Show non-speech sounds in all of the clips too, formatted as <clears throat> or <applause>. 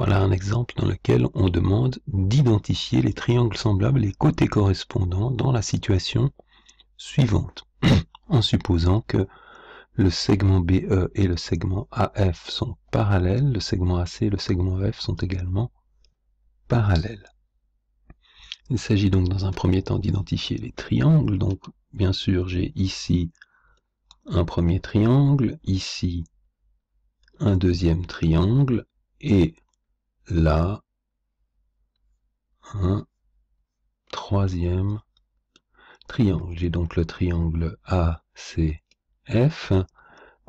Voilà un exemple dans lequel on demande d'identifier les triangles semblables et côtés correspondants dans la situation suivante, <clears throat> en supposant que le segment BE et le segment AF sont parallèles, le segment AC et le segment e F sont également parallèles. Il s'agit donc dans un premier temps d'identifier les triangles, donc bien sûr j'ai ici un premier triangle, ici un deuxième triangle, et là, un troisième triangle. J'ai donc le triangle ACF,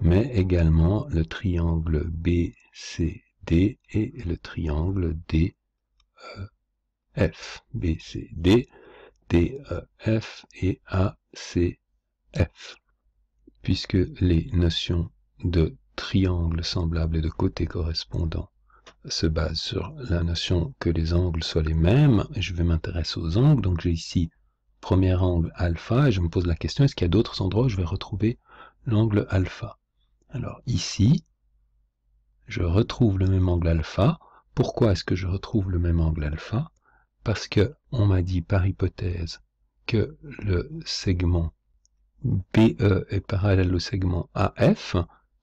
mais également le triangle BCD et le triangle DEF. BCD, DEF et ACF. Puisque les notions de triangle semblables et de côté correspondant se base sur la notion que les angles soient les mêmes. Je vais m'intéresser aux angles, donc j'ai ici premier angle alpha, et je me pose la question, est-ce qu'il y a d'autres endroits où je vais retrouver l'angle alpha Alors ici, je retrouve le même angle alpha. Pourquoi est-ce que je retrouve le même angle alpha Parce que on m'a dit par hypothèse que le segment BE est parallèle au segment AF,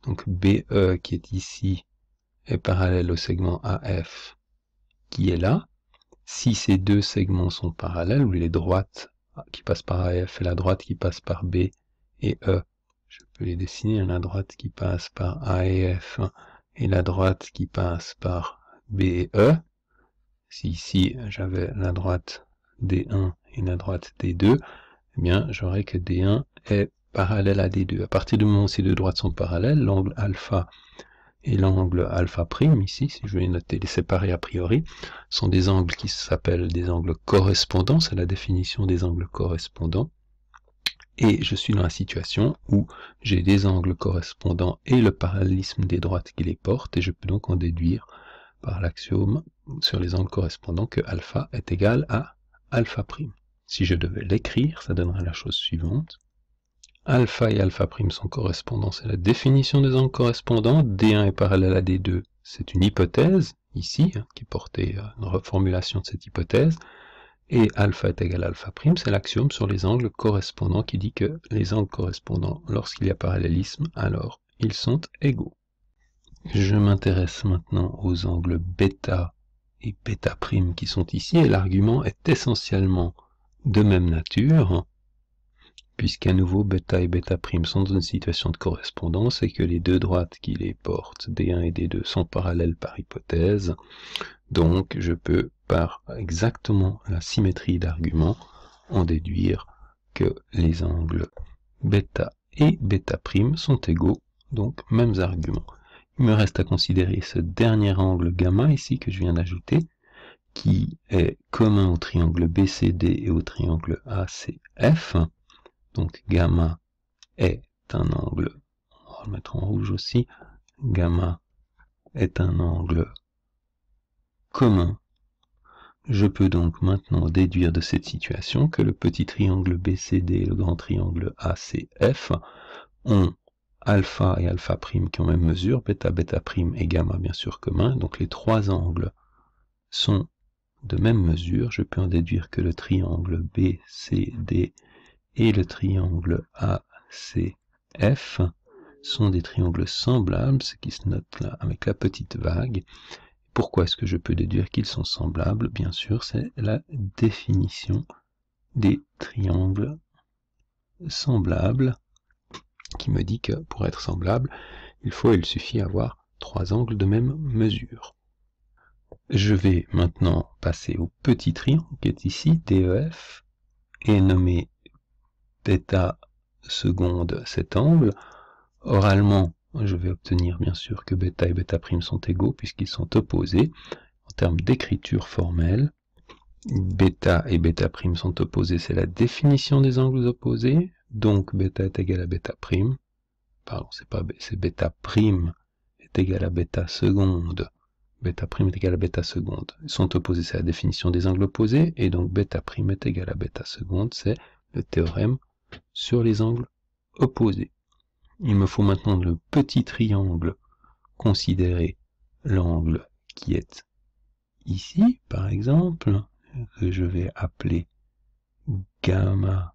donc BE qui est ici est parallèle au segment AF qui est là. Si ces deux segments sont parallèles, ou les droites qui passent par AF et la droite qui passe par B et E, je peux les dessiner, la droite qui passe par A et F et la droite qui passe par B et E. Si ici j'avais la droite D1 et la droite D2, eh bien j'aurais que D1 est parallèle à D2. À partir du moment où ces deux droites sont parallèles, l'angle alpha et l'angle alpha prime ici, si je vais noter les séparer a priori, sont des angles qui s'appellent des angles correspondants, c'est la définition des angles correspondants. Et je suis dans la situation où j'ai des angles correspondants et le parallélisme des droites qui les portent, et je peux donc en déduire par l'axiome sur les angles correspondants que alpha est égal à alpha prime. Si je devais l'écrire, ça donnerait la chose suivante. Alpha et alpha prime sont correspondants, c'est la définition des angles correspondants. D1 est parallèle à D2, c'est une hypothèse, ici, hein, qui portait euh, une reformulation de cette hypothèse. Et alpha est égal à alpha prime, c'est l'axiome sur les angles correspondants qui dit que les angles correspondants, lorsqu'il y a parallélisme, alors ils sont égaux. Je m'intéresse maintenant aux angles bêta et bêta prime qui sont ici, et l'argument est essentiellement de même nature, puisqu'à nouveau bêta et bêta prime sont dans une situation de correspondance et que les deux droites qui les portent, D1 et D2, sont parallèles par hypothèse. Donc je peux, par exactement la symétrie d'arguments, en déduire que les angles bêta et bêta prime sont égaux, donc mêmes arguments. Il me reste à considérer ce dernier angle gamma ici que je viens d'ajouter, qui est commun au triangle BCD et au triangle ACF, donc gamma est un angle, on va le mettre en rouge aussi, gamma est un angle commun. Je peux donc maintenant déduire de cette situation que le petit triangle BCD et le grand triangle ACF ont alpha et alpha prime qui ont même mesure, bêta, bêta prime et gamma bien sûr commun. donc les trois angles sont de même mesure, je peux en déduire que le triangle BCD et le triangle ACF sont des triangles semblables, ce qui se note là avec la petite vague. Pourquoi est-ce que je peux déduire qu'ils sont semblables Bien sûr, c'est la définition des triangles semblables qui me dit que pour être semblable, il faut, il suffit avoir trois angles de même mesure. Je vais maintenant passer au petit triangle qui est ici, DEF, et nommé bêta, seconde cet angle. Oralement, je vais obtenir bien sûr que bêta et bêta prime sont égaux puisqu'ils sont opposés. En termes d'écriture formelle, bêta et bêta prime sont opposés, c'est la définition des angles opposés. Donc bêta est égal à bêta prime. Pardon, c'est pas c'est bêta prime est égal à bêta seconde. Bêta prime est égal à bêta seconde. Ils sont opposés, c'est la définition des angles opposés. Et donc bêta prime est égal à bêta seconde, c'est le théorème sur les angles opposés. Il me faut maintenant le petit triangle. considérer l'angle qui est ici, par exemple, que je vais appeler gamma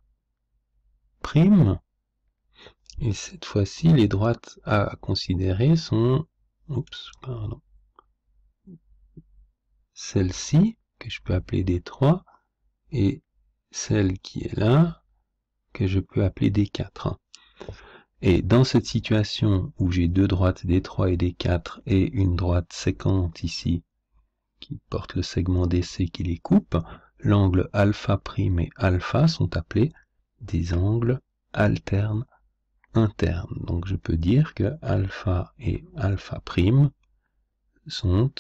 prime. Et cette fois-ci, les droites à considérer sont celle-ci, que je peux appeler D3, et celle qui est là, que je peux appeler D4. Et dans cette situation où j'ai deux droites D3 et D4 et une droite séquente ici qui porte le segment DC qui les coupe, l'angle alpha prime et alpha sont appelés des angles alternes internes. Donc je peux dire que alpha et alpha prime sont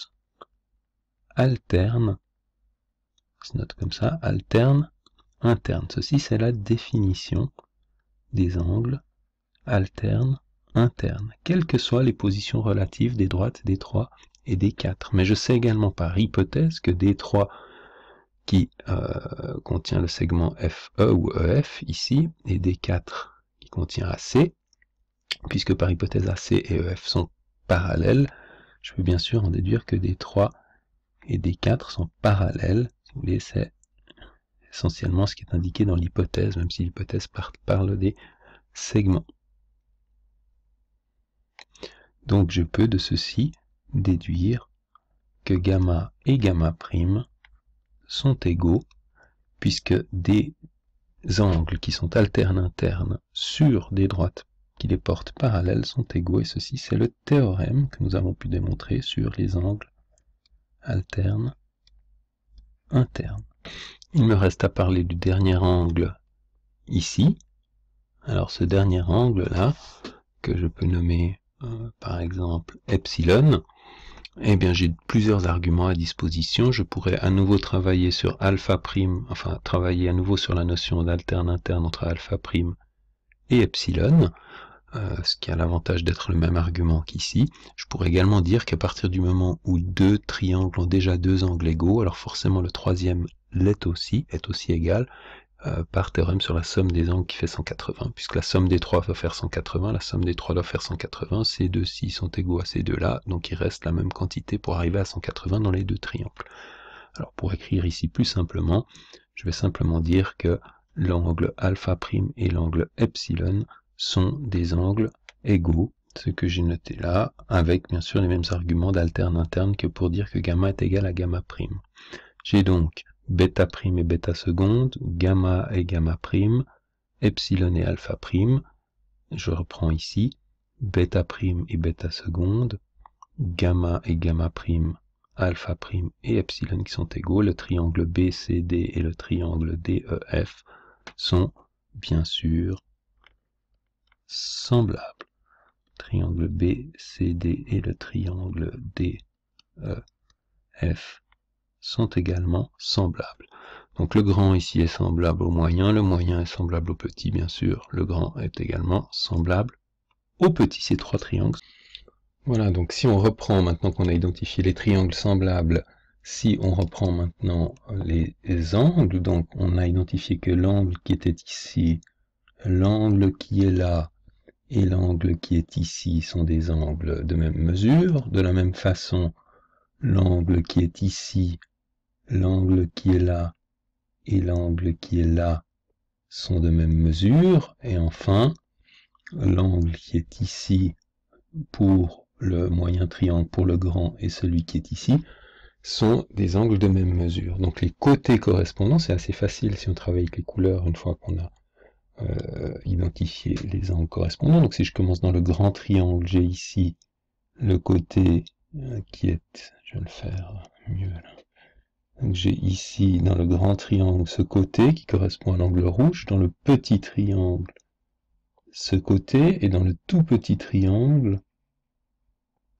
alternes, se note comme ça, alternes interne. Ceci, c'est la définition des angles alternes internes, quelles que soient les positions relatives des droites des 3 et des 4. Mais je sais également par hypothèse que D3 qui euh, contient le segment FE ou EF ici, et D4 qui contient AC, puisque par hypothèse AC et EF sont parallèles, je peux bien sûr en déduire que D3 et D4 sont parallèles, si vous voulez, c'est essentiellement ce qui est indiqué dans l'hypothèse, même si l'hypothèse parle des segments. Donc je peux de ceci déduire que gamma et gamma prime sont égaux, puisque des angles qui sont alternes internes sur des droites qui les portent parallèles sont égaux, et ceci c'est le théorème que nous avons pu démontrer sur les angles alternes internes. Il me reste à parler du dernier angle ici. Alors ce dernier angle-là, que je peux nommer euh, par exemple epsilon, eh bien j'ai plusieurs arguments à disposition. Je pourrais à nouveau travailler sur alpha prime, enfin travailler à nouveau sur la notion d'alterne interne entre alpha prime et epsilon, euh, ce qui a l'avantage d'être le même argument qu'ici. Je pourrais également dire qu'à partir du moment où deux triangles ont déjà deux angles égaux, alors forcément le troisième l'est aussi, est aussi égal euh, par théorème sur la somme des angles qui fait 180, puisque la somme des trois va faire 180, la somme des trois doit faire 180, ces deux-ci sont égaux à ces deux-là, donc il reste la même quantité pour arriver à 180 dans les deux triangles. Alors pour écrire ici plus simplement, je vais simplement dire que l'angle alpha prime et l'angle epsilon sont des angles égaux, ce que j'ai noté là, avec bien sûr les mêmes arguments d'alterne interne que pour dire que gamma est égal à gamma prime. J'ai donc bêta prime et bêta seconde, gamma et gamma prime, epsilon et alpha prime, je reprends ici, bêta prime et bêta seconde, gamma et gamma prime, alpha prime et epsilon qui sont égaux, le triangle BCD et le triangle DEF sont bien sûr semblables. Triangle BCD et le triangle DEF sont également semblables. Donc le grand ici est semblable au moyen, le moyen est semblable au petit, bien sûr. Le grand est également semblable au petit, ces trois triangles. Voilà, donc si on reprend maintenant qu'on a identifié les triangles semblables, si on reprend maintenant les angles, donc on a identifié que l'angle qui était ici, l'angle qui est là et l'angle qui est ici sont des angles de même mesure. De la même façon, l'angle qui est ici l'angle qui est là et l'angle qui est là sont de même mesure. Et enfin, l'angle qui est ici pour le moyen triangle, pour le grand, et celui qui est ici, sont des angles de même mesure. Donc les côtés correspondants, c'est assez facile si on travaille avec les couleurs une fois qu'on a euh, identifié les angles correspondants. Donc si je commence dans le grand triangle, j'ai ici le côté euh, qui est, je vais le faire mieux là, j'ai ici dans le grand triangle ce côté qui correspond à l'angle rouge, dans le petit triangle ce côté, et dans le tout petit triangle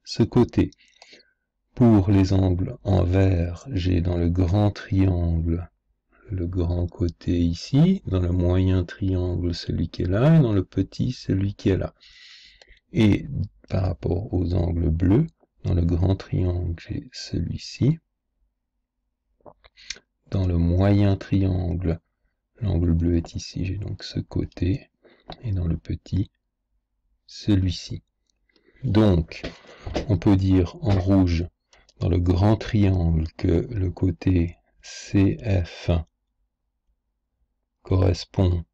ce côté. Pour les angles en vert, j'ai dans le grand triangle le grand côté ici, dans le moyen triangle celui qui est là, et dans le petit celui qui est là. Et par rapport aux angles bleus, dans le grand triangle j'ai celui-ci, dans le moyen triangle, l'angle bleu est ici, j'ai donc ce côté, et dans le petit, celui-ci. Donc, on peut dire en rouge, dans le grand triangle, que le côté CF correspond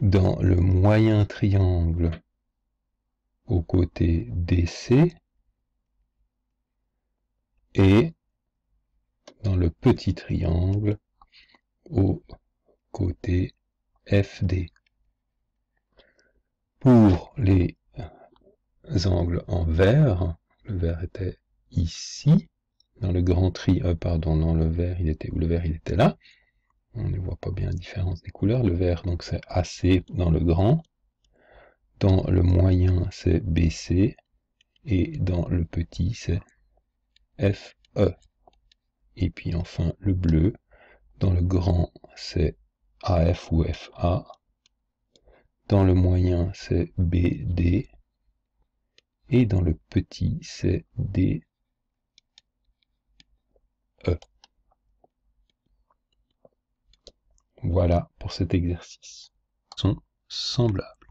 dans le moyen triangle au côté DC, et dans le petit triangle au côté FD. Pour les angles en vert, le vert était ici, dans le grand tri, euh, pardon, non, le vert, il était Le vert, il était là. On ne voit pas bien la différence des couleurs. Le vert, donc, c'est AC dans le grand. Dans le moyen, c'est BC. Et dans le petit, c'est E Et puis enfin le bleu, dans le grand c'est AF ou FA, dans le moyen c'est BD, et dans le petit c'est DE. Voilà pour cet exercice. Sont semblables.